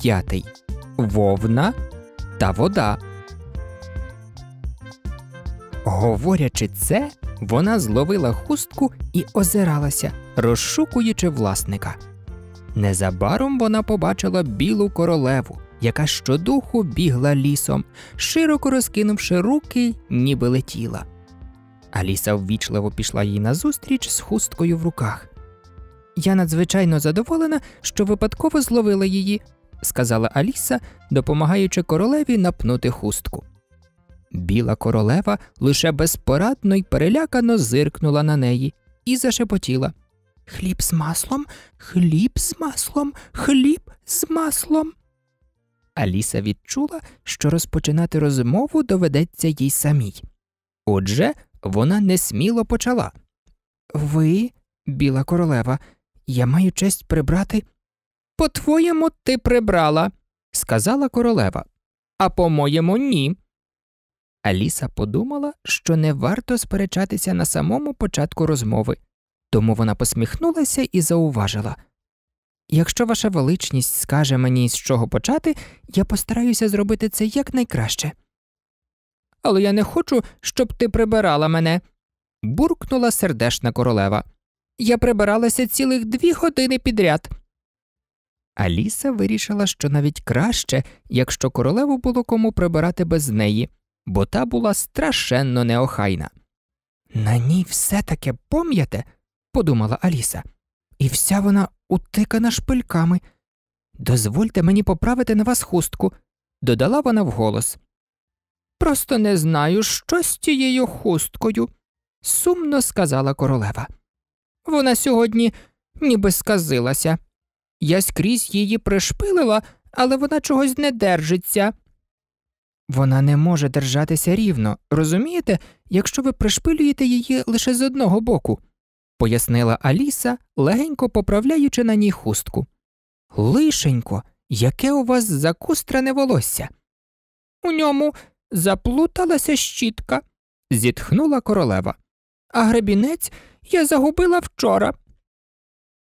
п'ятий Вовна та вода. Говорячи це, вона зловила хустку і озиралася, розшукуючи власника. Незабаром вона побачила білу королеву, яка щодуху бігла лісом, широко розкинувши руки, ніби летіла. Аліса ввічливо пішла їй назустріч з хусткою в руках. Я надзвичайно задоволена, що випадково зловила її, сказала Аліса, допомагаючи королеві напнути хустку. Біла королева лише безпорадно й перелякано зиркнула на неї і зашепотіла Хліб з маслом, хліб з маслом, хліб з маслом. Аліса відчула, що розпочинати розмову доведеться їй самій. Отже, вона несміло почала. Ви, біла королева, я маю честь прибрати по-твоєму, ти прибрала, сказала королева, а по-моєму, ні. Аліса подумала, що не варто сперечатися на самому початку розмови, тому вона посміхнулася і зауважила Якщо ваша величність скаже мені, з чого почати, я постараюся зробити це якнайкраще. Але я не хочу, щоб ти прибирала мене, буркнула сердешна королева. Я прибиралася цілих дві години підряд. Аліса вирішила, що навіть краще, якщо королеву було кому прибирати без неї, бо та була страшенно неохайна. На ній все таки пом'яте, подумала Аліса, і вся вона утикана шпильками. Дозвольте мені поправити на вас хустку, додала вона вголос. Просто не знаю, що з тією хусткою, сумно сказала королева. Вона сьогодні ніби сказилася. Я скрізь її пришпилила, але вона чогось не держиться. Вона не може держатися рівно, розумієте, якщо ви пришпилюєте її лише з одного боку, пояснила Аліса, легенько поправляючи на ній хустку. Лишенько, яке у вас закустрене волосся? У ньому заплуталася щітка, зітхнула королева. А гребінець я загубила вчора.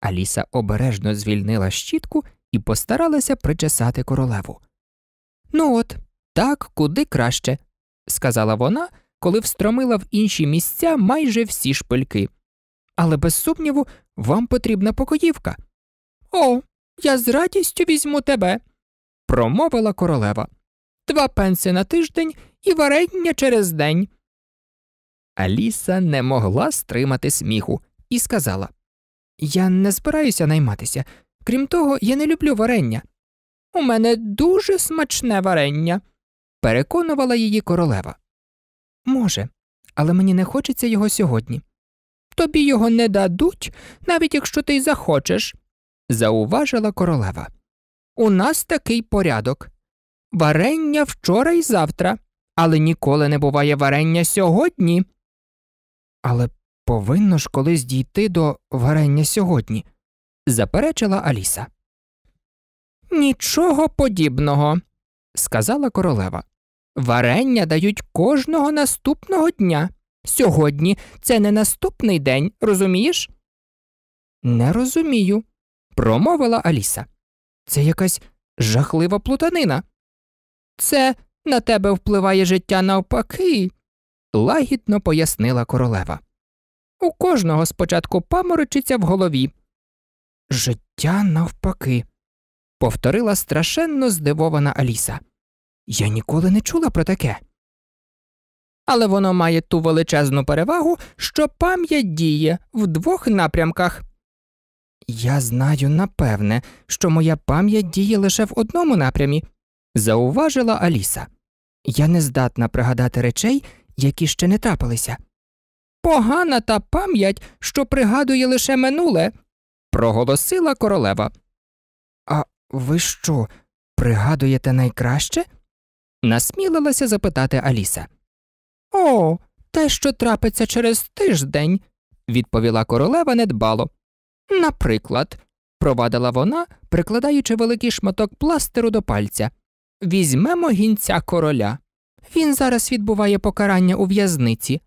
Аліса обережно звільнила щітку і постаралася причесати королеву. Ну от, так куди краще, сказала вона, коли встромила в інші місця майже всі шпильки. Але без сумніву, вам потрібна покоївка. О, я з радістю візьму тебе, промовила королева. Два пенси на тиждень і варення через день. Аліса не могла стримати сміху і сказала я не збираюся найматися. Крім того, я не люблю варення. У мене дуже смачне варення, переконувала її королева. Може, але мені не хочеться його сьогодні. Тобі його не дадуть, навіть якщо ти й захочеш, зауважила королева. У нас такий порядок. Варення вчора і завтра, але ніколи не буває варення сьогодні. Але Повинно ж колись дійти до варення сьогодні, заперечила Аліса. Нічого подібного, сказала королева. Варення дають кожного наступного дня. Сьогодні це не наступний день, розумієш? Не розумію, промовила Аліса. Це якась жахлива плутанина. Це на тебе впливає життя навпаки, лагідно пояснила королева. У кожного спочатку паморочиться в голові. Життя навпаки, повторила страшенно здивована Аліса. Я ніколи не чула про таке. Але воно має ту величезну перевагу, що пам'ять діє в двох напрямках. Я знаю напевне, що моя пам'ять діє лише в одному напрямі, зауважила Аліса. Я не здатна пригадати речей, які ще не трапилися погана та пам'ять, що пригадує лише минуле, проголосила королева. А ви що, пригадуєте найкраще? насмілилася запитати Аліса. О, те, що трапиться через тиждень, відповіла королева недбало. Наприклад, провадила вона, прикладаючи великий шматок пластиру до пальця, візьмемо гінця короля. Він зараз відбуває покарання у в'язниці,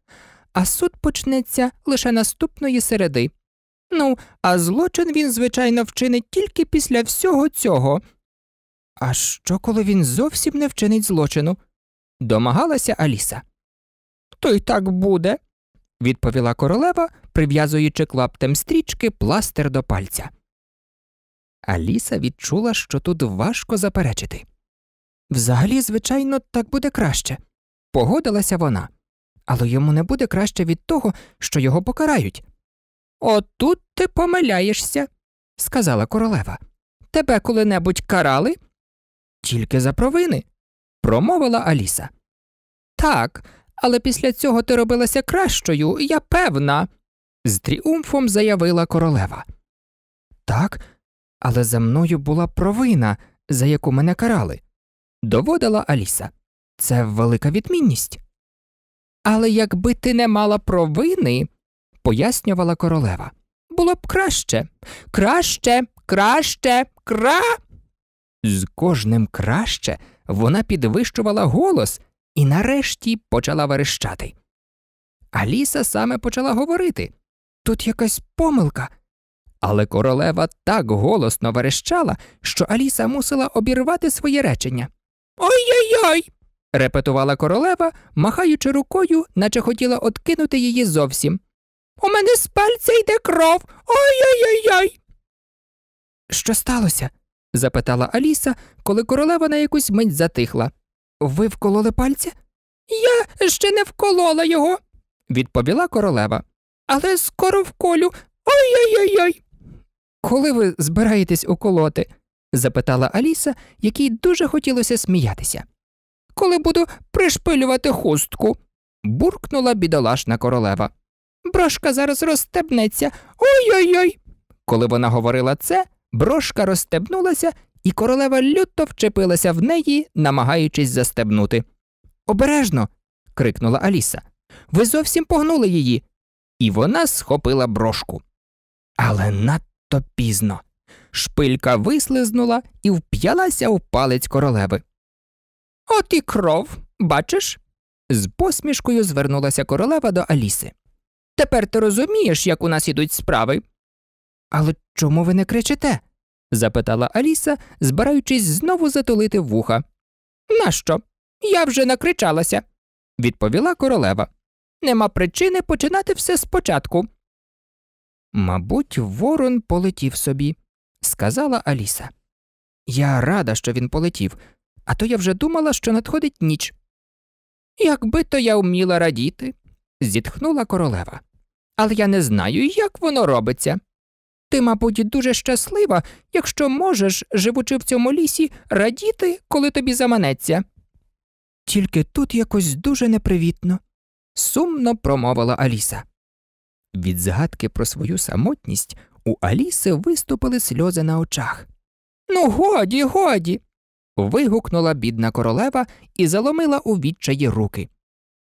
а суд почнеться лише наступної середи. Ну, а злочин він, звичайно, вчинить тільки після всього цього. А що, коли він зовсім не вчинить злочину? домагалася Аліса. То й так буде, відповіла королева, прив'язуючи клаптем стрічки пластир до пальця. Аліса відчула, що тут важко заперечити. Взагалі, звичайно, так буде краще, погодилася вона але йому не буде краще від того, що його покарають. Отут ти помиляєшся, сказала королева. Тебе коли-небудь карали? Тільки за провини, промовила Аліса. Так, але після цього ти робилася кращою, я певна, з тріумфом заявила королева. Так, але за мною була провина, за яку мене карали, доводила Аліса. Це велика відмінність. Але якби ти не мала провини, пояснювала королева, було б краще, краще, краще, кра. З кожним краще вона підвищувала голос і нарешті почала верещати. Аліса саме почала говорити тут якась помилка. Але королева так голосно верещала, що Аліса мусила обірвати своє речення. Ой-ой-ой! репетувала королева, махаючи рукою, наче хотіла откинути її зовсім. У мене з пальця йде кров. Ой-ой-ой. Що сталося? запитала Аліса, коли королева на якусь мить затихла. Ви вкололи пальця? Я ще не вколола його, відповіла королева. Але скоро вколю. Ой-ой-ой. Коли ви збираєтесь уколоти? запитала Аліса, якій дуже хотілося сміятися коли буду пришпилювати хустку, буркнула бідолашна королева. Брошка зараз розстебнеться. Ой-ой-ой. Коли вона говорила це, брошка розстебнулася, і королева люто вчепилася в неї, намагаючись застебнути. Обережно. крикнула Аліса. Ви зовсім погнули її. І вона схопила брошку. Але надто пізно. Шпилька вислизнула і вп'ялася у палець королеви. От і кров, бачиш? З посмішкою звернулася королева до Аліси. Тепер ти розумієш, як у нас ідуть справи. Але чому ви не кричите? запитала Аліса, збираючись знову затулити вуха. Нащо? Я вже накричалася, відповіла королева. Нема причини починати все спочатку. Мабуть, ворон полетів собі, сказала Аліса. Я рада, що він полетів, а то я вже думала, що надходить ніч. Якби то я вміла радіти, зітхнула королева. Але я не знаю, як воно робиться. Ти, мабуть, дуже щаслива, якщо можеш, живучи в цьому лісі, радіти, коли тобі заманеться. Тільки тут якось дуже непривітно, сумно промовила Аліса. Від згадки про свою самотність у Аліси виступили сльози на очах. Ну, годі, годі вигукнула бідна королева і заломила у відчаї руки.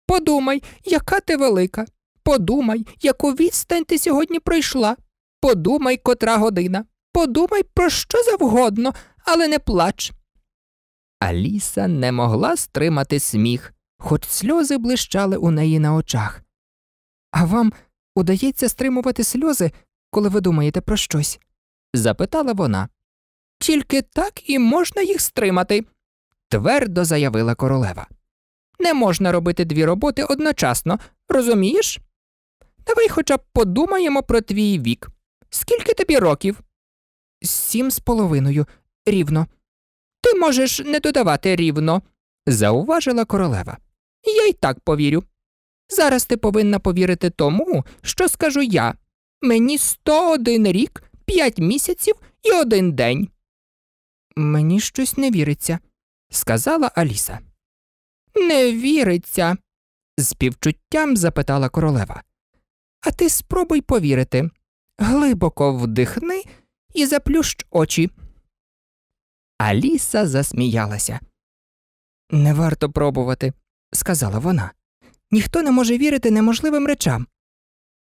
Подумай, яка ти велика. Подумай, яку відстань ти сьогодні пройшла. Подумай, котра година. Подумай про що завгодно, але не плач. Аліса не могла стримати сміх, хоч сльози блищали у неї на очах. А вам удається стримувати сльози, коли ви думаєте про щось? запитала вона. Тільки так і можна їх стримати, твердо заявила королева. Не можна робити дві роботи одночасно, розумієш? Давай хоча б подумаємо про твій вік. Скільки тобі років? Сім з половиною, рівно. Ти можеш не додавати рівно, зауважила королева. Я й так повірю. Зараз ти повинна повірити тому, що скажу я. Мені 101 рік, 5 місяців і один день. Мені щось не віриться, сказала Аліса. Не віриться, з півчуттям запитала королева. А ти спробуй повірити. Глибоко вдихни і заплющ очі. Аліса засміялася. Не варто пробувати, сказала вона. Ніхто не може вірити неможливим речам.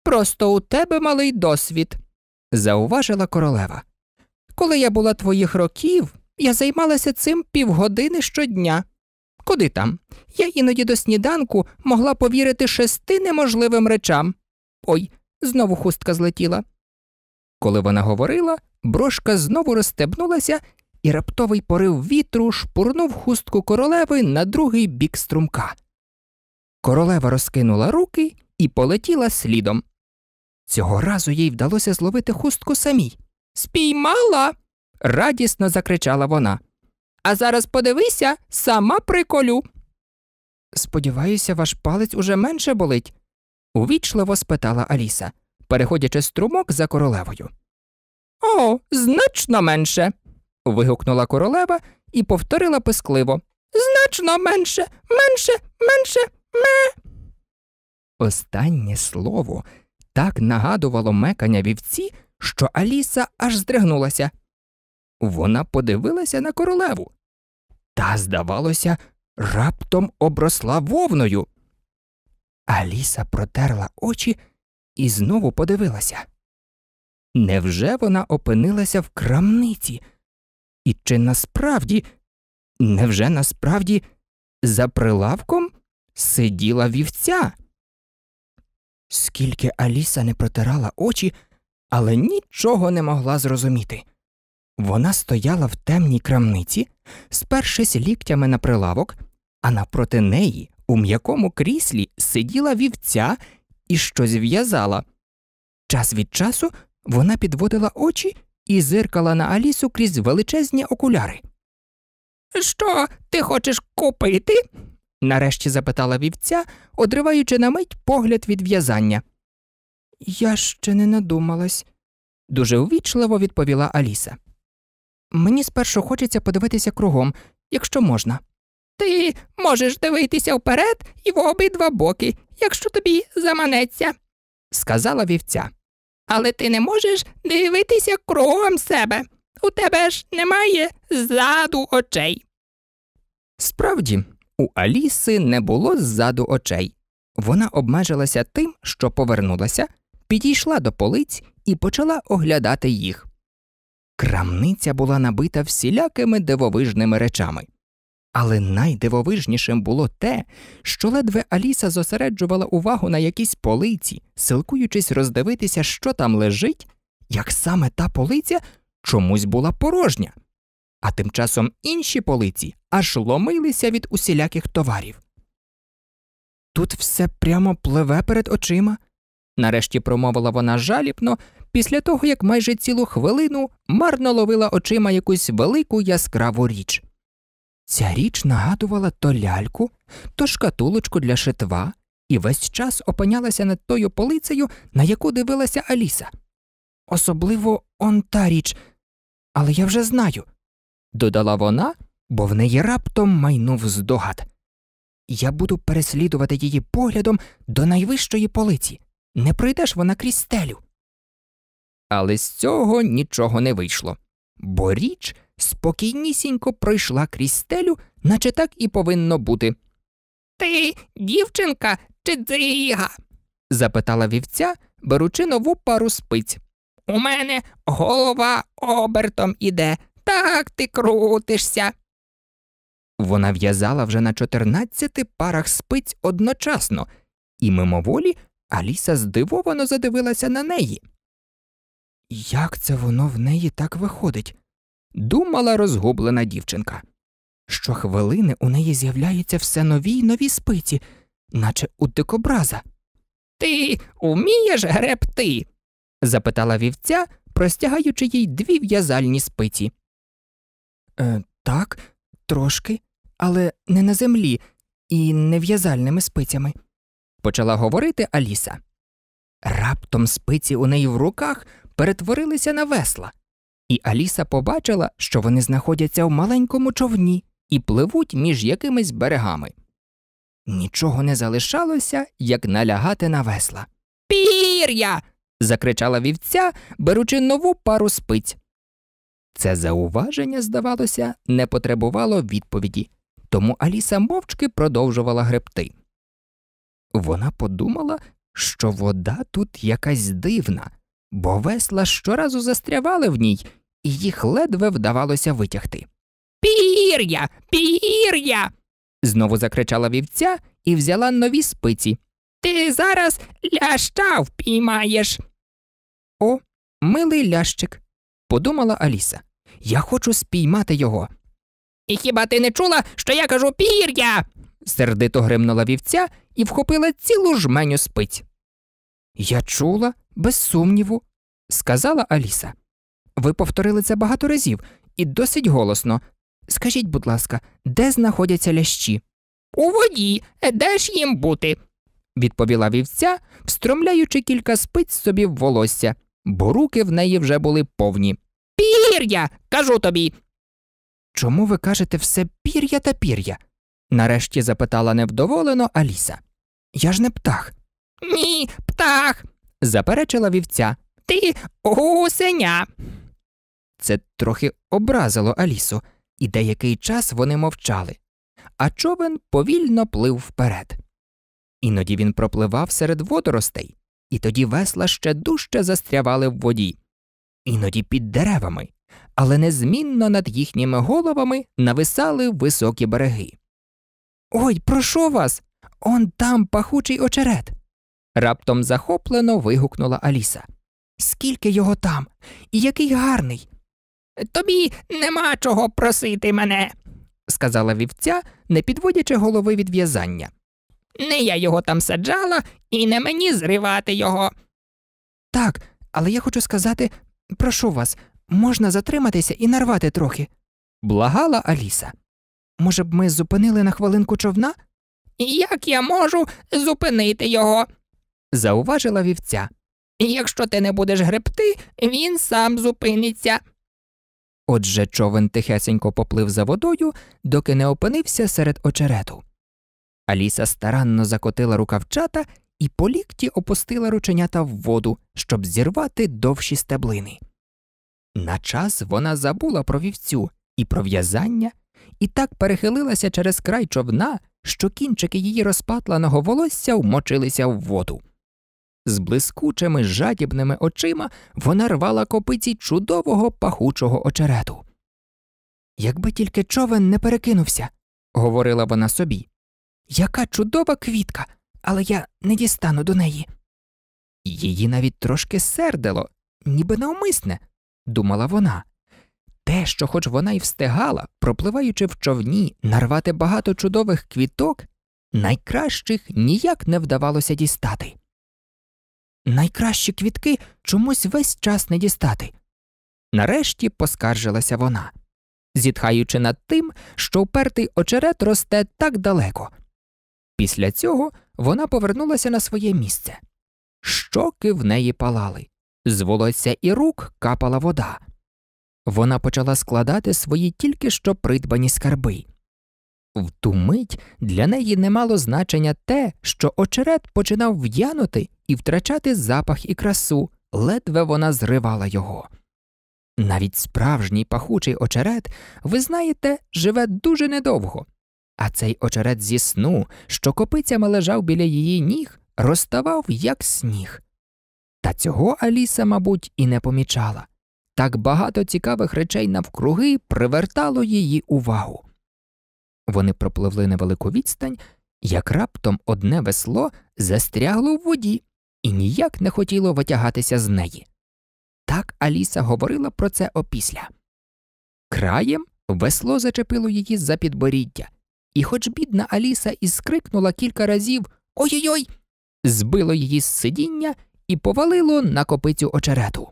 Просто у тебе малий досвід, зауважила королева. Коли я була твоїх років, я займалася цим півгодини щодня. Куди там? Я іноді до сніданку могла повірити шести неможливим речам. Ой, знову хустка злетіла. Коли вона говорила, брошка знову розстебнулася, і раптовий порив вітру шпурнув хустку королеви на другий бік струмка. Королева розкинула руки і полетіла слідом. Цього разу їй вдалося зловити хустку самій. Спіймала радісно закричала вона. А зараз подивися, сама приколю. Сподіваюся, ваш палець уже менше болить? увічливо спитала Аліса, переходячи струмок за королевою. О, значно менше. вигукнула королева і повторила пискливо. Значно менше, менше, менше, ме. Останнє слово так нагадувало мекання вівці, що Аліса аж здригнулася. Вона подивилася на королеву. Та, здавалося, раптом обросла вовною. Аліса протерла очі і знову подивилася. Невже вона опинилася в крамниці? І чи насправді, невже насправді за прилавком сиділа вівця? Скільки Аліса не протирала очі, але нічого не могла зрозуміти. Вона стояла в темній крамниці, спершись ліктями на прилавок, а напроти неї у м'якому кріслі сиділа вівця і щось в'язала. Час від часу вона підводила очі і зиркала на Алісу крізь величезні окуляри. Що ти хочеш купити? нарешті запитала вівця, одриваючи на мить погляд від в'язання. Я ще не надумалась, дуже ввічливо відповіла Аліса. Мені спершу хочеться подивитися кругом, якщо можна. Ти можеш дивитися вперед і в обидва боки, якщо тобі заманеться, сказала вівця. Але ти не можеш дивитися кругом себе. У тебе ж немає ззаду очей. Справді, у Аліси не було ззаду очей. Вона обмежилася тим, що повернулася, підійшла до полиць і почала оглядати їх. Крамниця була набита всілякими дивовижними речами. Але найдивовижнішим було те, що ледве Аліса зосереджувала увагу на якійсь полиці, силкуючись роздивитися, що там лежить, як саме та полиця чомусь була порожня. А тим часом інші полиці аж ломилися від усіляких товарів. Тут все прямо пливе перед очима, нарешті промовила вона жалібно, після того як майже цілу хвилину марно ловила очима якусь велику яскраву річ. Ця річ нагадувала то ляльку, то шкатулочку для шитва і весь час опинялася над тою полицею, на яку дивилася Аліса. Особливо он та річ, але я вже знаю, додала вона, бо в неї раптом майнув здогад. Я буду переслідувати її поглядом до найвищої полиці. Не пройдеш вона крізь стелю але з цього нічого не вийшло, бо річ спокійнісінько пройшла крізь стелю, наче так і повинно бути. Ти дівчинка чи дзига? запитала вівця, беручи нову пару спиць. У мене голова обертом іде, так ти крутишся. Вона в'язала вже на чотирнадцяти парах спиць одночасно, і мимоволі Аліса здивовано задивилася на неї. Як це воно в неї так виходить? Думала розгублена дівчинка. Щохвилини у неї з'являються все нові й нові спиці, наче у дикобраза. Ти умієш гребти? запитала вівця, простягаючи їй дві в'язальні спиці. «Е, Так, трошки, але не на землі і не в'язальними спицями, почала говорити Аліса. Раптом спиці у неї в руках перетворилися на весла, і Аліса побачила, що вони знаходяться в маленькому човні і пливуть між якимись берегами. Нічого не залишалося, як налягати на весла. Пір'я. закричала вівця, беручи нову пару спиць. Це зауваження, здавалося, не потребувало відповіді, тому Аліса мовчки продовжувала гребти. Вона подумала, що вода тут якась дивна, бо весла щоразу застрявали в ній, і їх ледве вдавалося витягти. Пір'я! Пір'я! знову закричала вівця і взяла нові спиці. Ти зараз ляща впіймаєш. О, милий лящик, подумала Аліса. Я хочу спіймати його. І хіба ти не чула, що я кажу пір'я? сердито гримнула вівця і вхопила цілу жменю спиць. Я чула, без сумніву, сказала Аліса. Ви повторили це багато разів і досить голосно. Скажіть, будь ласка, де знаходяться лящі? У воді, е, де ж їм бути, відповіла вівця, встромляючи кілька спиць собі в волосся, бо руки в неї вже були повні. Пір'я, кажу тобі. Чому ви кажете все пір'я та пір'я? нарешті запитала невдоволено Аліса. Я ж не птах. Ні, птах, заперечила вівця. Ти гусеня. Це трохи образило Алісу, і деякий час вони мовчали, а човен повільно плив вперед. Іноді він пропливав серед водоростей, і тоді весла ще дужче застрявали в воді, іноді під деревами, але незмінно над їхніми головами нависали високі береги. Ой, прошу вас, он там пахучий очерет раптом захоплено вигукнула Аліса. Скільки його там, і який гарний. Тобі нема чого просити мене, сказала вівця, не підводячи голови від в'язання. Не я його там саджала, і не мені зривати його. Так, але я хочу сказати прошу вас, можна затриматися і нарвати трохи. Благала Аліса. Може б, ми зупинили на хвилинку човна? Як я можу зупинити його? зауважила вівця. Якщо ти не будеш гребти, він сам зупиниться. Отже човен тихесенько поплив за водою, доки не опинився серед очерету. Аліса старанно закотила рукавчата і по лікті опустила рученята в воду, щоб зірвати довші стеблини. На час вона забула про вівцю і про в'язання, і так перехилилася через край човна, що кінчики її розпатланого волосся вмочилися в воду з блискучими жадібними очима вона рвала копиці чудового пахучого очерету. Якби тільки човен не перекинувся, говорила вона собі. Яка чудова квітка, але я не дістану до неї. Її навіть трошки сердило, ніби навмисне, думала вона. Те, що хоч вона й встигала, пропливаючи в човні, нарвати багато чудових квіток, найкращих ніяк не вдавалося дістати найкращі квітки чомусь весь час не дістати. Нарешті поскаржилася вона, зітхаючи над тим, що впертий очерет росте так далеко. Після цього вона повернулася на своє місце. Щоки в неї палали, з волосся і рук капала вода. Вона почала складати свої тільки що придбані скарби. В ту мить для неї не мало значення те, що очерет починав в'янути і втрачати запах і красу, ледве вона зривала його. Навіть справжній пахучий очерет, ви знаєте, живе дуже недовго, а цей очерет зі сну, що копицями лежав біля її ніг, розставав як сніг. Та цього Аліса, мабуть, і не помічала так багато цікавих речей навкруги привертало її увагу. Вони пропливли невелику відстань, як раптом одне весло застрягло в воді і ніяк не хотіло витягатися з неї. Так Аліса говорила про це опісля. Краєм весло зачепило її за підборіддя, і, хоч бідна Аліса і скрикнула кілька разів Ой ой, збило її з сидіння і повалило на копицю очерету.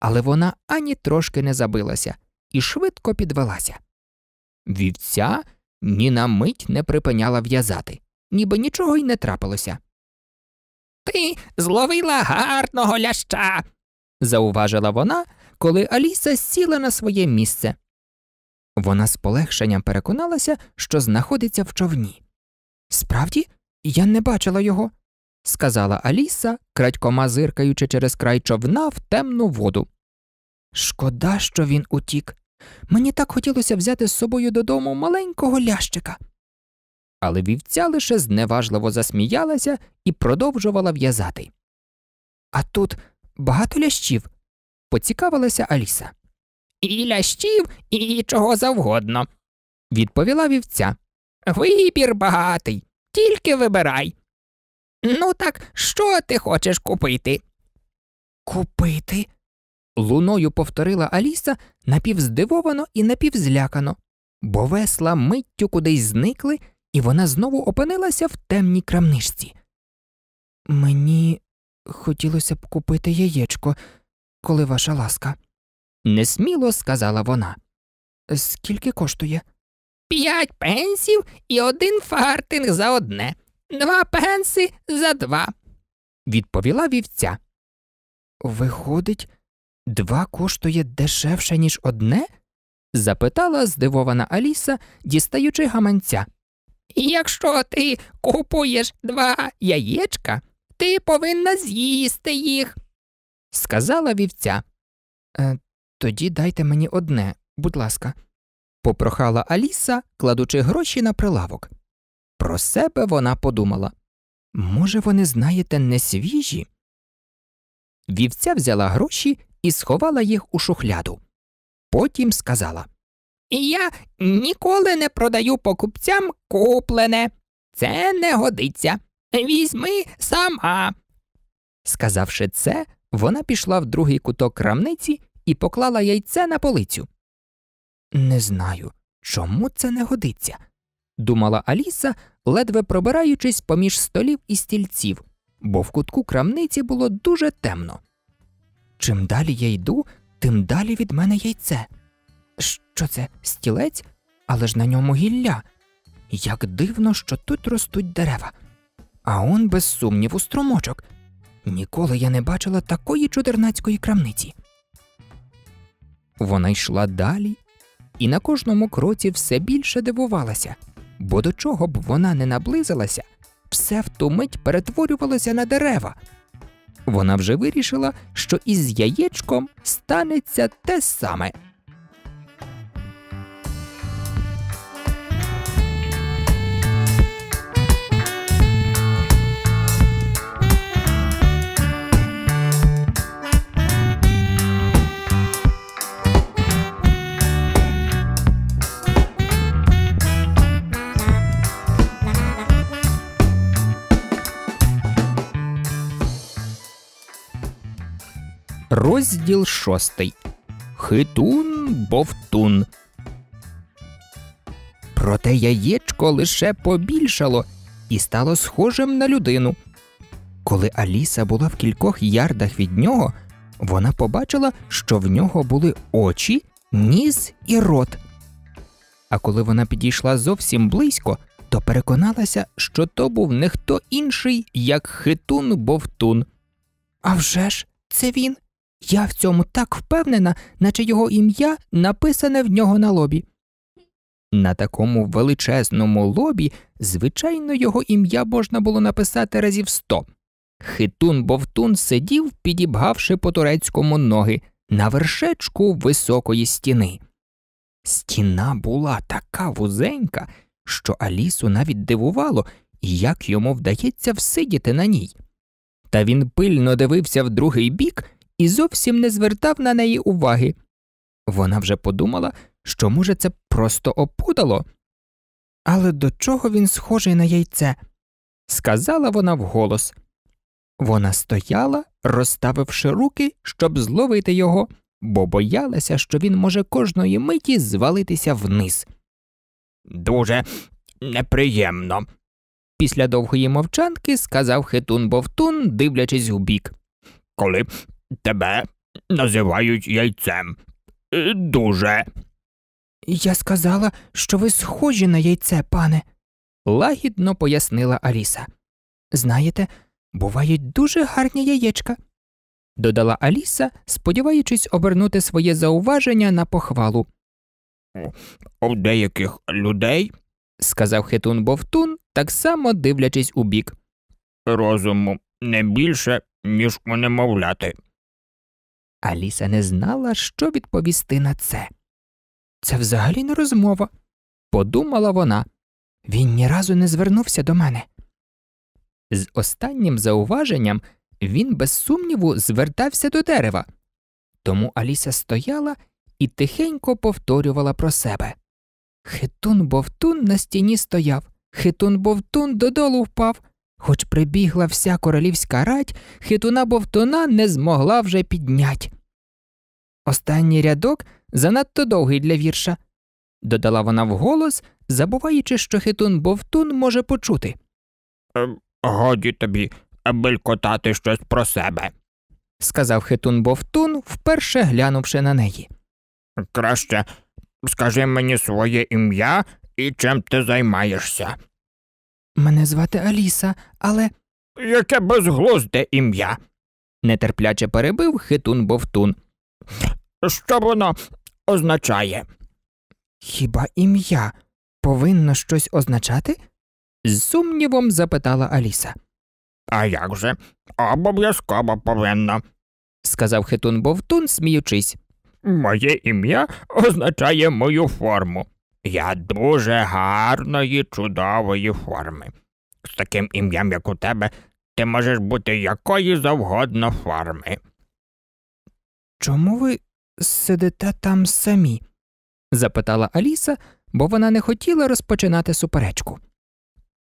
Але вона ані трошки не забилася і швидко підвелася. Вівця ні на мить не припиняла в'язати, ніби нічого й не трапилося. Ти зловила гарного ляща, зауважила вона, коли Аліса сіла на своє місце. Вона з полегшенням переконалася, що знаходиться в човні. Справді, я не бачила його, сказала Аліса, крадькома зиркаючи через край човна в темну воду. Шкода, що він утік. Мені так хотілося взяти з собою додому маленького лящика. Але вівця лише зневажливо засміялася і продовжувала в'язати. А тут багато лящів, поцікавилася Аліса. І лящів, і чого завгодно, відповіла вівця. Вибір багатий, тільки вибирай. Ну, так що ти хочеш купити? Купити? луною повторила Аліса напівздивовано і напівзлякано, бо весла миттю кудись зникли, і вона знову опинилася в темній крамничці. Мені хотілося б купити яєчко, коли ваша ласка, несміло сказала вона. Скільки коштує? П'ять пенсів і один фартинг за одне, два пенси за два, відповіла вівця. Виходить, Два коштує дешевше, ніж одне? запитала здивована Аліса, дістаючи гаманця. Якщо ти купуєш два яєчка, ти повинна з'їсти їх, сказала вівця. «Е, Тоді дайте мені одне, будь ласка, попрохала Аліса, кладучи гроші на прилавок. Про себе вона подумала може, вони, знаєте, не свіжі? Вівця взяла гроші і сховала їх у шухляду. Потім сказала Я ніколи не продаю покупцям куплене. Це не годиться. Візьми сама. Сказавши це, вона пішла в другий куток крамниці і поклала яйце на полицю. Не знаю, чому це не годиться, думала Аліса, ледве пробираючись поміж столів і стільців, бо в кутку крамниці було дуже темно. Чим далі я йду, тим далі від мене яйце. Що це стілець, але ж на ньому гілля. Як дивно, що тут ростуть дерева, а он, без сумніву, струмочок. Ніколи я не бачила такої чудернацької крамниці. Вона йшла далі і на кожному кроці все більше дивувалася, бо до чого б вона не наблизилася, все в ту мить перетворювалося на дерева. Вона вже вирішила, що із яєчком станеться те саме. Розділ шостий. Хитун бовтун. Проте яєчко лише побільшало і стало схожим на людину. Коли Аліса була в кількох ярдах від нього, вона побачила, що в нього були очі, ніс і рот. А коли вона підійшла зовсім близько, то переконалася, що то був не хто інший, як хитун бовтун. А вже ж, це він. Я в цьому так впевнена, наче його ім'я написане в нього на лобі. На такому величезному лобі, звичайно, його ім'я можна було написати разів сто. Хитун Бовтун сидів, підібгавши по турецькому ноги на вершечку високої стіни. Стіна була така вузенька, що Алісу навіть дивувало, як йому вдається всидіти на ній. Та він пильно дивився в другий бік і зовсім не звертав на неї уваги. Вона вже подумала, що, може, це просто опудало. Але до чого він схожий на яйце? сказала вона вголос. Вона стояла, розставивши руки, щоб зловити його, бо боялася, що він може кожної миті звалитися вниз. Дуже неприємно, після довгої мовчанки сказав хитун Бовтун, дивлячись у бік. Коли Тебе називають яйцем. Е, дуже. Я сказала, що ви схожі на яйце, пане, лагідно пояснила Аліса. Знаєте, бувають дуже гарні яєчка, додала Аліса, сподіваючись обернути своє зауваження на похвалу. У деяких людей, сказав хитун Бовтун, так само дивлячись у бік. Розуму не більше, ніж у немовляти. Аліса не знала, що відповісти на це. Це взагалі не розмова, подумала вона. Він ні разу не звернувся до мене. З останнім зауваженням він без сумніву звертався до дерева. Тому Аліса стояла і тихенько повторювала про себе. Хитун бовтун на стіні стояв, хитун бовтун додолу впав, Хоч прибігла вся королівська рать, хитуна бовтуна не змогла вже піднять. Останній рядок занадто довгий для вірша, додала вона вголос, забуваючи, що хитун бовтун може почути. Ем, годі тобі, белькотати щось про себе, сказав хитун бовтун, вперше глянувши на неї. Краще скажи мені своє ім'я і чим ти займаєшся. Мене звати Аліса, але. Яке безглузде ім'я. нетерпляче перебив хитун Бовтун. Що воно означає? Хіба ім'я повинно щось означати? з сумнівом запитала Аліса. А як же? Обов'язково повинно, сказав хитун Бовтун, сміючись. Моє ім'я означає мою форму. Я дуже гарної, чудової форми. З таким ім'ям, як у тебе, ти можеш бути якої завгодно форми. Чому ви сидите там самі? запитала Аліса, бо вона не хотіла розпочинати суперечку.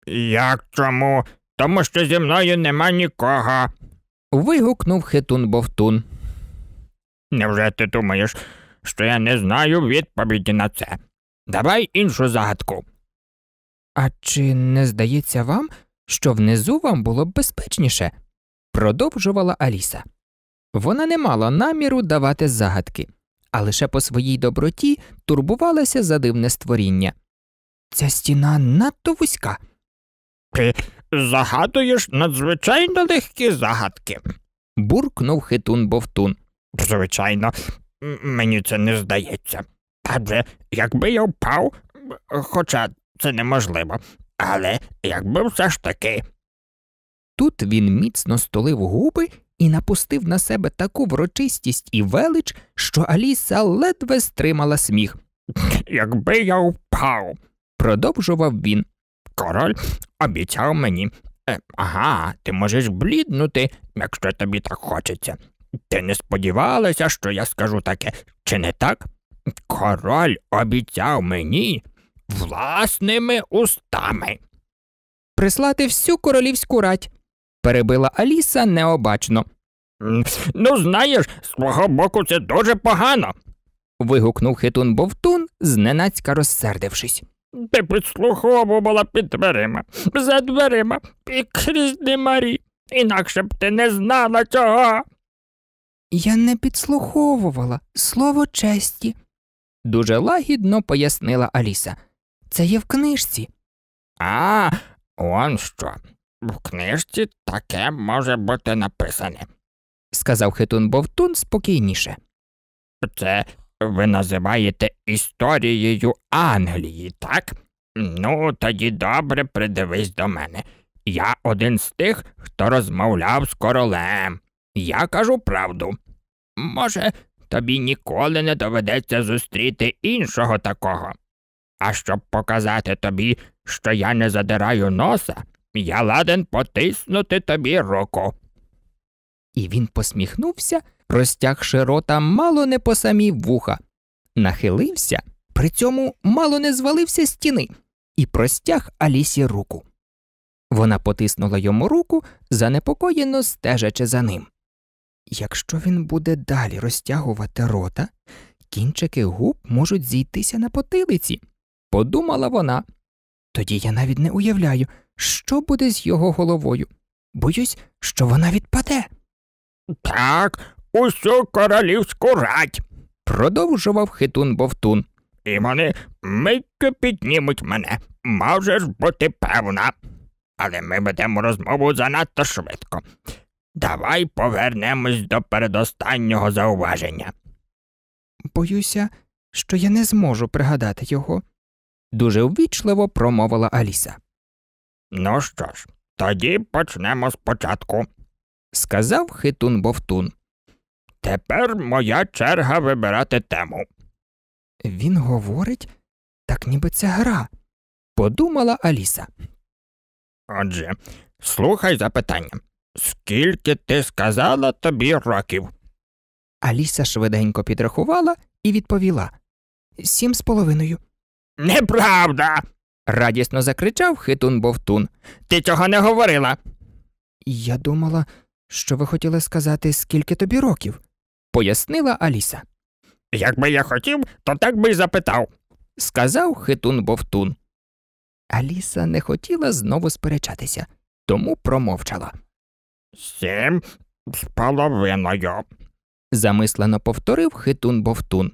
Як чому? Тому що зі мною нема нікого. вигукнув хитун Бовтун. Невже ти думаєш, що я не знаю відповіді на це? Давай іншу загадку. А чи не здається вам, що внизу вам було б безпечніше? продовжувала Аліса. Вона не мала наміру давати загадки, а лише по своїй доброті турбувалася за дивне створіння. Ця стіна надто вузька. Ти загадуєш надзвичайно легкі загадки, буркнув хитун Бовтун. Звичайно, мені це не здається. Адже якби я впав, хоча це неможливо, але якби все ж таки. Тут він міцно столив губи і напустив на себе таку врочистість і велич, що Аліса ледве стримала сміх. Якби я впав, продовжував він. Король обіцяв мені. Е, ага, ти можеш бліднути, якщо тобі так хочеться. Ти не сподівалася, що я скажу таке, чи не так? Король обіцяв мені власними устами. Прислати всю королівську рать, перебила Аліса необачно. Ну, знаєш, з твого боку це дуже погано. вигукнув хитун Бовтун, зненацька розсердившись. Ти підслуховувала під дверима, за дверима і крізь димарі, інакше б ти не знала чого. Я не підслуховувала слово честі, дуже лагідно пояснила Аліса. Це є в книжці. А, он що. В книжці таке може бути написане, сказав хитун Бовтун спокійніше. Це ви називаєте історією Англії, так? Ну, тоді добре придивись до мене. Я один з тих, хто розмовляв з королем. Я кажу правду. Може, тобі ніколи не доведеться зустріти іншого такого. А щоб показати тобі, що я не задираю носа, я ладен потиснути тобі руку. І він посміхнувся, простягши рота мало не по самі вуха, нахилився, при цьому мало не звалився стіни і простяг Алісі руку. Вона потиснула йому руку, занепокоєно стежачи за ним. Якщо він буде далі розтягувати рота, кінчики губ можуть зійтися на потилиці, подумала вона. Тоді я навіть не уявляю, що буде з його головою. Боюсь, що вона відпаде. Так, усю королівську рать, продовжував хитун Бовтун. І вони миттю піднімуть мене, можеш бути певна. Але ми ведемо розмову занадто швидко. Давай повернемось до передостаннього зауваження. Боюся, що я не зможу пригадати його, дуже ввічливо промовила Аліса. Ну що ж, тоді почнемо спочатку, сказав хитун Бовтун. Тепер моя черга вибирати тему. Він говорить, так ніби це гра, подумала Аліса. Отже, слухай запитання. Скільки ти сказала тобі років? Аліса швиденько підрахувала і відповіла Сім з половиною. Неправда. радісно закричав хитун Бовтун. Ти цього не говорила. Я думала, що ви хотіли сказати, скільки тобі років, пояснила Аліса. Якби я хотів, то так би й запитав, сказав хитун Бовтун. Аліса не хотіла знову сперечатися, тому промовчала. Сім з половиною. замислено повторив хитун Бовтун.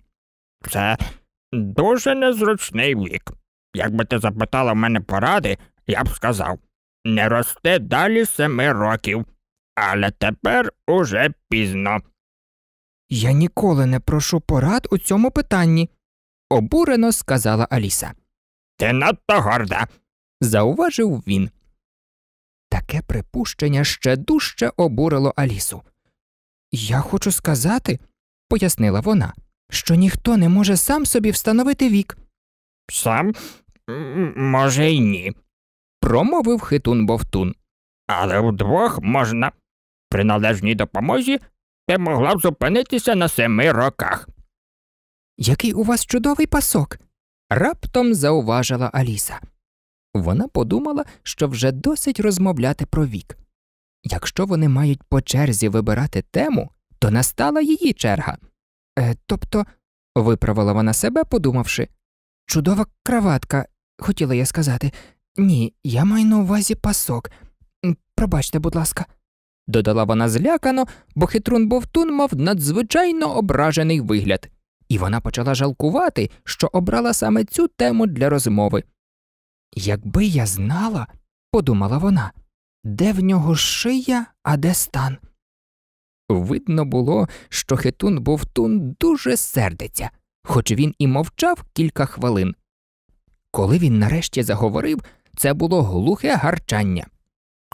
Це дуже незручний вік. Якби ти запитала в мене поради, я б сказав не росте далі семи років, але тепер уже пізно. Я ніколи не прошу порад у цьому питанні, обурено сказала Аліса. Ти надто горда, зауважив він. Таке припущення ще дужче обурило Алісу. Я хочу сказати, пояснила вона, що ніхто не може сам собі встановити вік. Сам, може, й ні, промовив хитун Бовтун. Але вдвох можна. При належній допомозі ти могла б зупинитися на семи роках. Який у вас чудовий пасок? раптом зауважила Аліса. Вона подумала, що вже досить розмовляти про вік. Якщо вони мають по черзі вибирати тему, то настала її черга. Е, Тобто, виправила вона себе, подумавши, чудова краватка, хотіла я сказати, ні, я маю на увазі пасок. Пробачте, будь ласка. Додала вона злякано, бо хитрун Бовтун мав надзвичайно ображений вигляд, і вона почала жалкувати, що обрала саме цю тему для розмови. Якби я знала, подумала вона, де в нього шия, а де стан. Видно було, що хитун Бовтун дуже сердиться, хоч він і мовчав кілька хвилин. Коли він нарешті заговорив, це було глухе гарчання.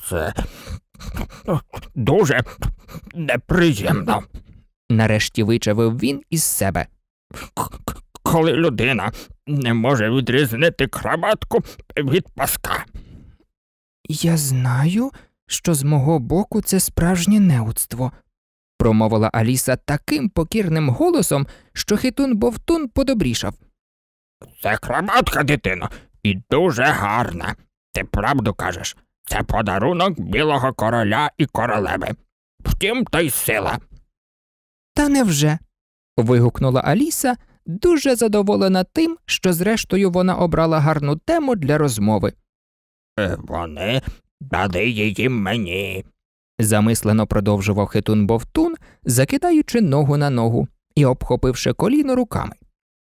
Це дуже неприємно, нарешті вичавив він із себе коли людина не може відрізнити краватку від паска. Я знаю, що з мого боку це справжнє неудство, промовила Аліса таким покірним голосом, що хитун Бовтун подобрішав. Це краватка, дитино, і дуже гарна. Ти правду кажеш. Це подарунок білого короля і королеви. Втім, то й сила. Та невже? вигукнула Аліса, дуже задоволена тим, що зрештою вона обрала гарну тему для розмови. Е, вони дали її мені, замислено продовжував хитун Бовтун, закидаючи ногу на ногу і обхопивши коліно руками.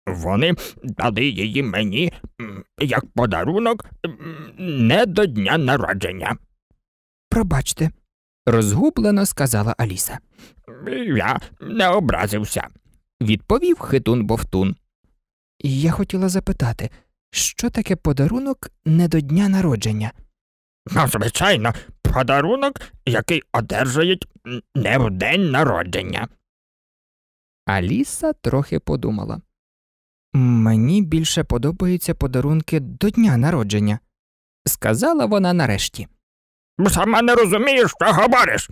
Вони дали її мені як подарунок не до дня народження. Пробачте, розгублено сказала Аліса. Я не образився, відповів хитун Бовтун. Я хотіла запитати, що таке подарунок не до дня народження? Ну, звичайно, подарунок, який одержують не в день народження. Аліса трохи подумала. Мені більше подобаються подарунки до дня народження, сказала вона нарешті. Сама не розумієш, що говориш.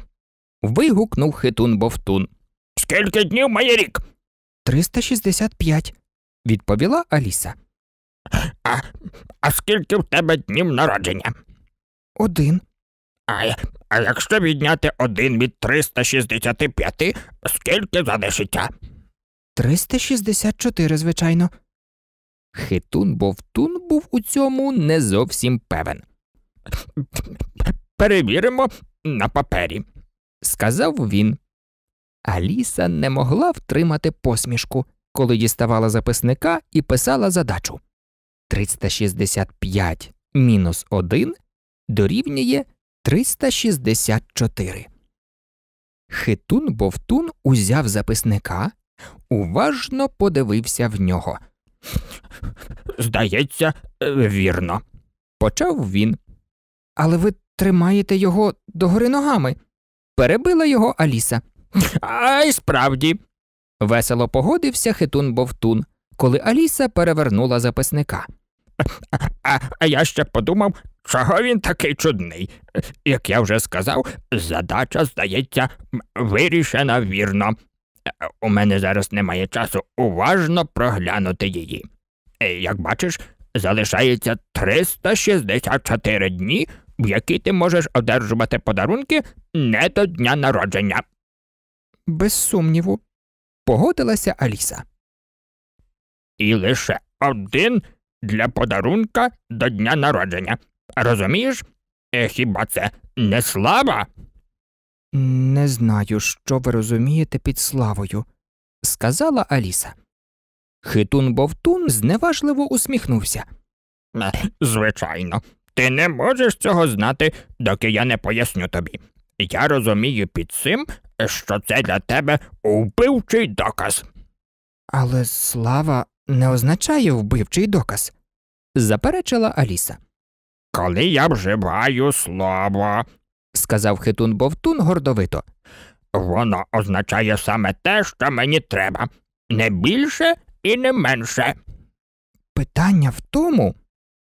вигукнув хитун Бовтун. Скільки днів має рік? 365, відповіла Аліса. А а скільки в тебе днів народження? Один. А а якщо відняти один від 365, скільки залишиться? 364, звичайно. Хитун Бовтун був у цьому не зовсім певен. Перевіримо на папері, сказав він. Аліса не могла втримати посмішку, коли діставала записника і писала задачу 365 мінус 1 дорівнює 364. Хитун Бовтун узяв записника, уважно подивився в нього. Здається, е, вірно, почав він. Але ви тримаєте його догори ногами. Перебила його Аліса. А й справді. Весело погодився хитун Бовтун, коли Аліса перевернула записника. А, а я ще подумав, чого він такий чудний. Як я вже сказав, задача, здається, вирішена вірно. У мене зараз немає часу уважно проглянути її. Як бачиш, залишається 364 дні, в які ти можеш одержувати подарунки не до дня народження без сумніву, погодилася Аліса. І лише один для подарунка до дня народження. Розумієш? Е, хіба це не слава? Не знаю, що ви розумієте під славою, сказала Аліса. Хитун Бовтун зневажливо усміхнувся. Е, звичайно, ти не можеш цього знати, доки я не поясню тобі. Я розумію під цим що це для тебе вбивчий доказ. Але слава не означає вбивчий доказ, заперечила Аліса. Коли я вживаю слово, сказав хитун Бовтун гордовито, воно означає саме те, що мені треба, не більше і не менше. Питання в тому,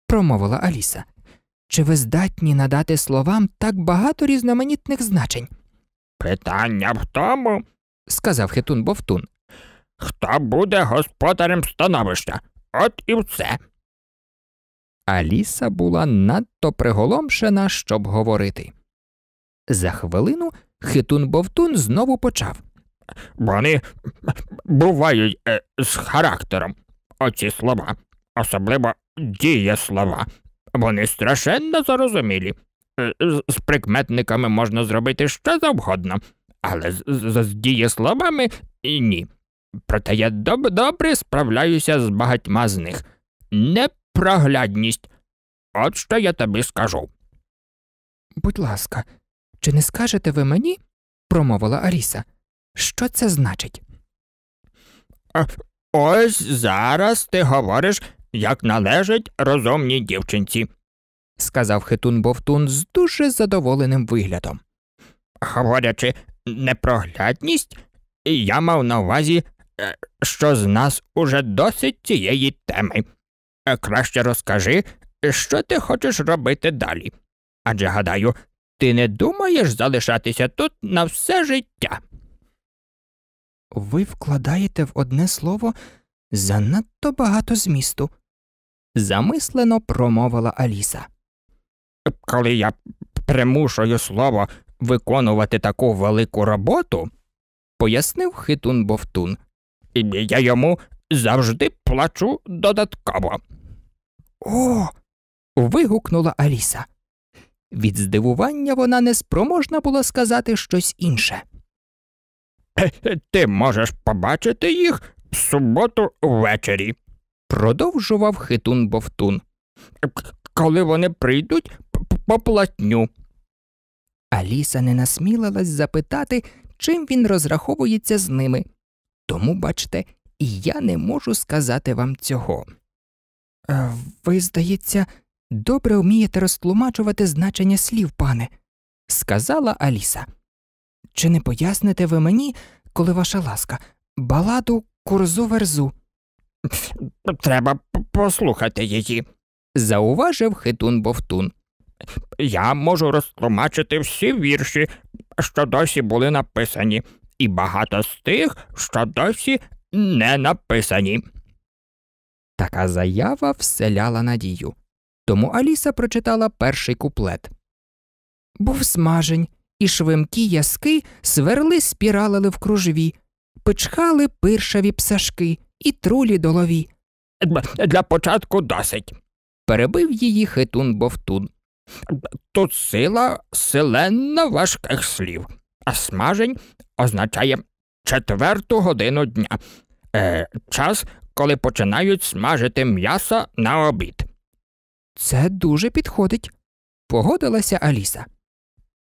промовила Аліса, чи ви здатні надати словам так багато різноманітних значень? Питання в тому, сказав хитун Бовтун. Хто буде господарем становища? От і все. Аліса була надто приголомшена, щоб говорити. За хвилину хитун Бовтун знову почав. Вони бувають е, з характером оці слова, особливо дієслова. Вони страшенно зарозумілі, з прикметниками можна зробити що завгодно, але з, з, з дієсловами ні. Проте я доб добре справляюся з багатьма з них. Непроглядність. От що я тобі скажу. Будь ласка, чи не скажете ви мені, промовила Аріса, що це значить? Ось зараз ти говориш, як належить розумній дівчинці сказав хитун Бовтун з дуже задоволеним виглядом. Говорячи, непроглядність, я мав на увазі, е, що з нас уже досить цієї теми. Е, краще розкажи, що ти хочеш робити далі. Адже гадаю, ти не думаєш залишатися тут на все життя. Ви вкладаєте в одне слово занадто багато змісту, замислено промовила Аліса коли я примушую слово виконувати таку велику роботу, пояснив хитун Бовтун, я йому завжди плачу додатково. О. вигукнула Аліса. Від здивування вона неспроможна була сказати щось інше. «Е, е, ти можеш побачити їх в суботу ввечері, продовжував хитун Бовтун. Коли вони прийдуть, поплатню. Аліса не насмілилась запитати, чим він розраховується з ними. Тому, бачте, і я не можу сказати вам цього. Е, ви, здається, добре вмієте розтлумачувати значення слів, пане, сказала Аліса. Чи не поясните ви мені, коли ваша ласка, баладу курзу верзу? Треба послухати її, зауважив хитун Бовтун. Я можу розтлумачити всі вірші, що досі були написані, і багато з тих, що досі не написані. Така заява вселяла надію. Тому Аліса прочитала перший куплет. Був смажень, і швимкі яски сверли спіралили в кружві, пичхали пиршаві псашки і трулі долові. Для початку досить. перебив її хитун Бовтун. Тут сила селенна важких слів, а смажень означає четверту годину дня, Е, час, коли починають смажити м'ясо на обід. Це дуже підходить, погодилася Аліса.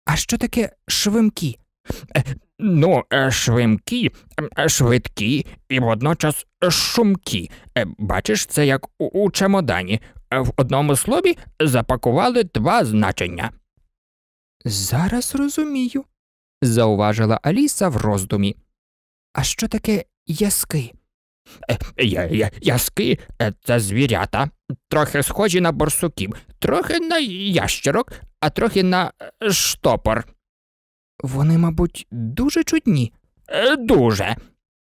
А що таке швимкі? Е, ну, е, швимкі, е, швидкі і водночас шумкі. Бачиш, це як у, у чемодані. В одному слові запакували два значення. Зараз розумію, зауважила Аліса в роздумі. А що таке яски? Е, я, я, яски це звірята, трохи схожі на борсуків, трохи на ящерок, а трохи на е, штопор. Вони, мабуть, дуже чудні. Е, дуже,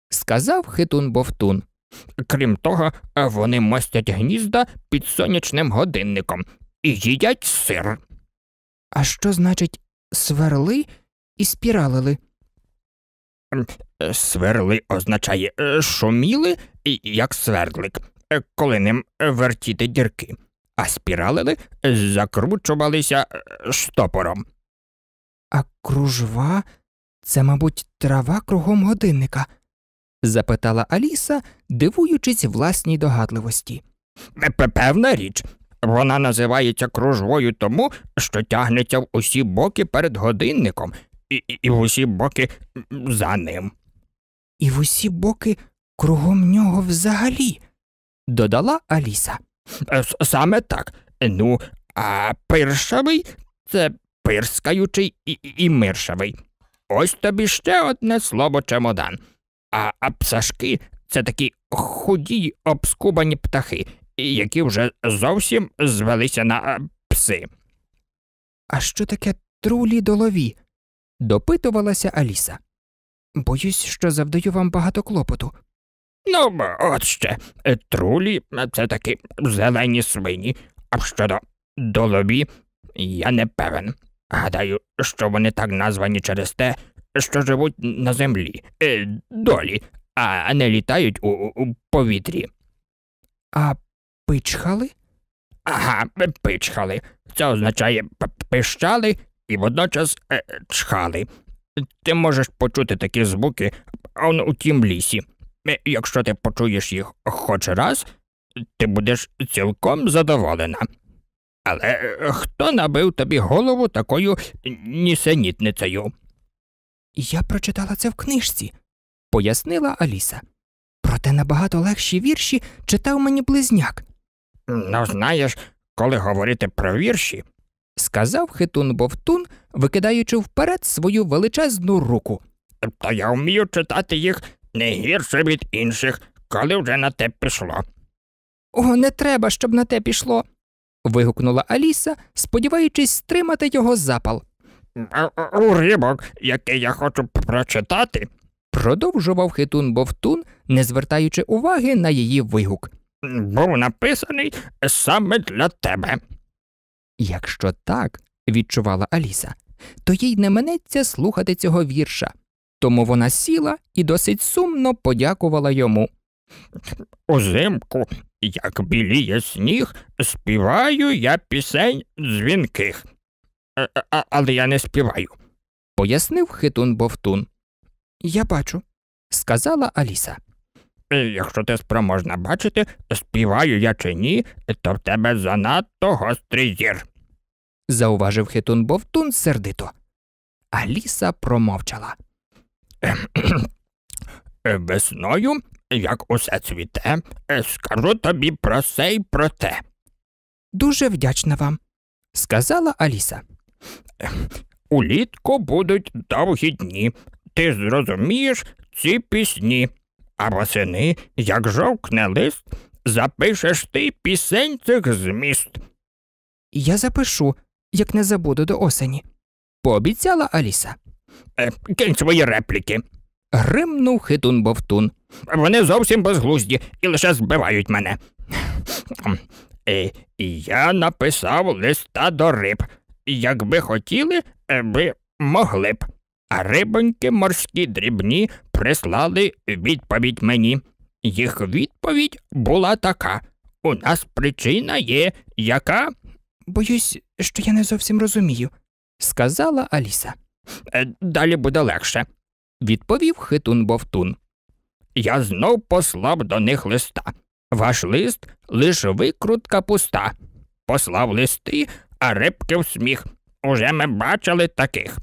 сказав хитун Бовтун. Крім того, вони мостять гнізда під сонячним годинником і їдять сир. А що значить сверли і спіралили? Сверли означає е, шуміли, як свердлик, е, коли ним вертіти дірки, а спіралили закручувалися е, штопором. А кружва це, мабуть, трава кругом годинника запитала Аліса, дивуючись власній догадливості. Певна річ. Вона називається кружвою тому, що тягнеться в усі боки перед годинником і, і в усі боки за ним. І в усі боки кругом нього взагалі, додала Аліса. Е, саме так. Ну, а пиршавий це пирскаючий і, і миршавий. Ось тобі ще одне слово чемодан. А псашки це такі худі обскубані птахи, які вже зовсім звелися на пси. А що таке трулі долові? допитувалася Аліса. Боюсь, що завдаю вам багато клопоту. Ну, от ще трулі це такі зелені свині, а щодо долові я не певен. Гадаю, що вони так названі через те, що живуть на землі, е, долі, а не літають у, у повітрі. А пичхали? Ага, пичхали. Це означає пищали і водночас чхали. Е, ти можеш почути такі звуки он у тім лісі. Е, якщо ти почуєш їх хоч раз, ти будеш цілком задоволена. Але хто набив тобі голову такою нісенітницею? Я прочитала це в книжці, пояснила Аліса. Проте набагато легші вірші читав мені близняк. Ну, знаєш, коли говорити про вірші, сказав хитун Бовтун, викидаючи вперед свою величезну руку. То я вмію читати їх не гірше від інших, коли вже на те пішло. О, не треба, щоб на те пішло. вигукнула Аліса, сподіваючись стримати його запал уривок, який я хочу прочитати, продовжував хитун Бовтун, не звертаючи уваги на її вигук. Був написаний саме для тебе. Якщо так, відчувала Аліса, то їй не минеться слухати цього вірша. Тому вона сіла і досить сумно подякувала йому. Узимку, як біліє сніг, співаю я пісень дзвінких. Е, е, але я не співаю, пояснив хитун Бовтун. Я бачу, сказала Аліса. якщо ти спроможна бачити, співаю я чи ні, то в тебе занадто гострий зір. Зауважив хитун Бовтун сердито. Аліса промовчала. Весною, як усе цвіте, скажу тобі про це й про те. Дуже вдячна вам, сказала Аліса. Улітку будуть довгі дні. Ти зрозумієш ці пісні, а восени, як жовкне лист, запишеш ти пісень цих зміст. Я запишу, як не забуду до осені, пообіцяла Аліса. Е, Кинь свої репліки. Гримнув хитун Бовтун. Вони зовсім безглузді і лише збивають мене. Е, я написав листа до риб якби хотіли, е, би могли б. А рибоньки морські дрібні прислали відповідь мені. Їх відповідь була така. У нас причина є, яка. Боюсь, що я не зовсім розумію, сказала Аліса. Е, далі буде легше, відповів хитун Бовтун. Я знов послав до них листа. Ваш лист лише викрутка пуста. Послав листи, а рибки в сміх. Уже ми бачили таких.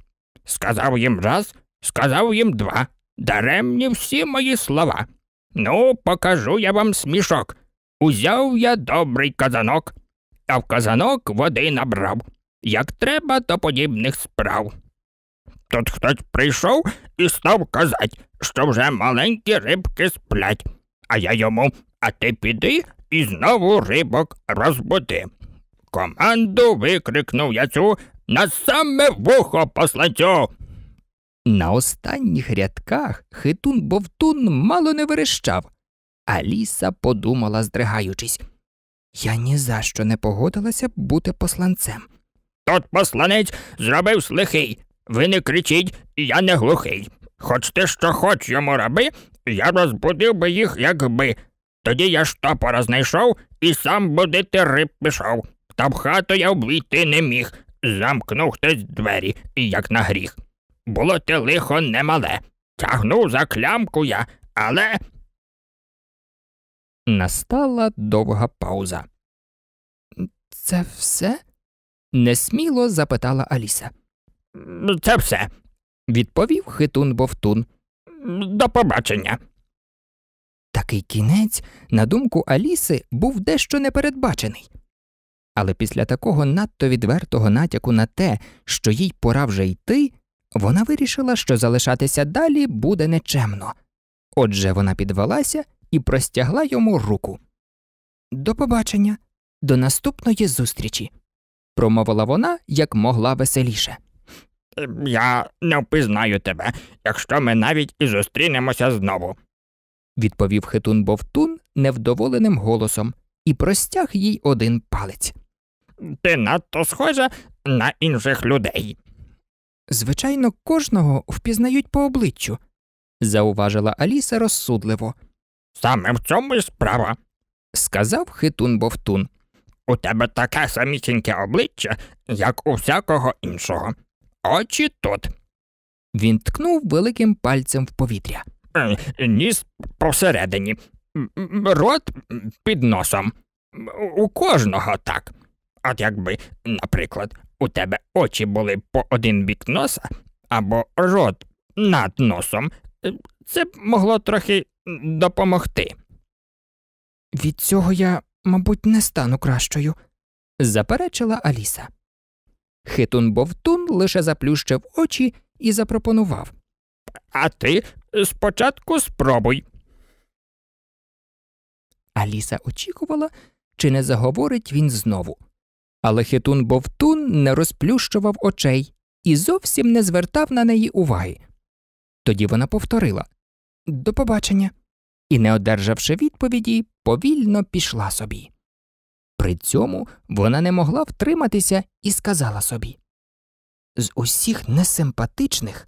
Сказав їм раз, сказав їм два. Даремні всі мої слова. Ну, покажу я вам смішок. Узяв я добрий казанок, а в казанок води набрав. Як треба то подібних справ. Тут хтось прийшов і став казать, що вже маленькі рибки сплять, а я йому, а ти піди і знову рибок розбуди команду викрикнув Яцю на саме вухо посланцю. На останніх рядках хитун Бовтун мало не верещав, а ліса подумала, здригаючись. Я ні за що не погодилася б бути посланцем. Тот посланець зробив слихий. Ви не кричіть, я не глухий. Хоч ти що хоч йому роби, я розбудив би їх, якби. Тоді я штопора знайшов і сам будити риб пішов та в хату я ввійти не міг. Замкнув хтось двері, як на гріх. Було те лихо немале. Тягнув за клямку я, але. Настала довга пауза. Це все? несміло запитала Аліса. Це все, відповів хитун Бовтун. До побачення. Такий кінець, на думку Аліси, був дещо непередбачений. Але після такого надто відвертого натяку на те, що їй пора вже йти, вона вирішила, що залишатися далі буде нечемно. Отже, вона підвелася і простягла йому руку. До побачення, до наступної зустрічі, промовила вона як могла веселіше. Я не впізнаю тебе, якщо ми навіть і зустрінемося знову, відповів хитун Бовтун невдоволеним голосом і простяг їй один палець ти надто схожа на інших людей. Звичайно, кожного впізнають по обличчю, зауважила Аліса розсудливо. Саме в цьому й справа, сказав хитун Бовтун. У тебе таке самісіньке обличчя, як у всякого іншого. Очі тут. Він ткнув великим пальцем в повітря. Е, ніс посередині, рот під носом. У кожного так. От якби, наприклад, у тебе очі були по один бік носа або рот над носом, е, це б могло трохи допомогти. Від цього я, мабуть, не стану кращою, заперечила Аліса. Хитун Бовтун лише заплющив очі і запропонував А ти спочатку спробуй. Аліса очікувала, чи не заговорить він знову. Але хитун Бовтун не розплющував очей і зовсім не звертав на неї уваги. Тоді вона повторила До побачення. І, не одержавши відповіді, повільно пішла собі. При цьому вона не могла втриматися і сказала собі З усіх несимпатичних.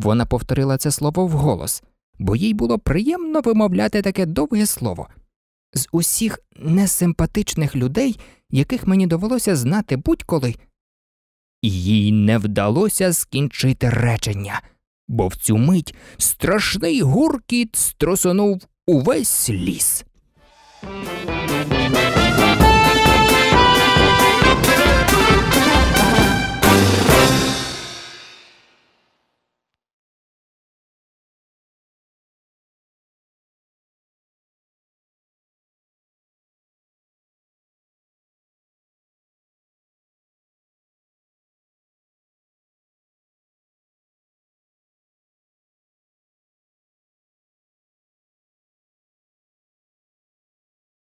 Вона повторила це слово вголос, бо їй було приємно вимовляти таке довге слово з усіх несимпатичних людей, яких мені довелося знати будь-коли. Їй не вдалося скінчити речення, бо в цю мить страшний гуркіт струсонув увесь ліс.